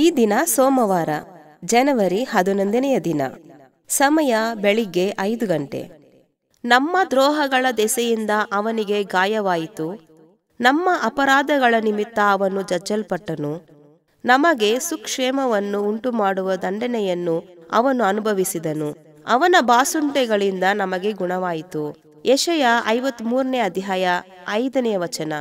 ಈ ದಿನ ಸೋಮವಾರ ಜನವರಿ ಹದಿನೊಂದನೆಯ ದಿನ ಸಮಯ ಬೆಳಿಗ್ಗೆ ಐದು ಗಂಟೆ ನಮ್ಮ ದ್ರೋಹಗಳ ದೆಸೆಯಿಂದ ಅವನಿಗೆ ಗಾಯವಾಯಿತು ನಮ್ಮ ಅಪರಾಧಗಳ ನಿಮಿತ್ತ ಅವನು ಜಜ್ಜಲ್ಪಟ್ಟನು ನಮಗೆ ಸುಕ್ಷೇಮವನ್ನು ಉಂಟು ಮಾಡುವ ದಂಡನೆಯನ್ನು ಅವನು ಅನುಭವಿಸಿದನು ಅವನ ಬಾಸುಂಟೆಗಳಿಂದ ನಮಗೆ ಗುಣವಾಯಿತು ಯಶಯ ಐವತ್ಮೂರನೇ ಅಧ್ಯಾಯ ಐದನೆಯ ವಚನ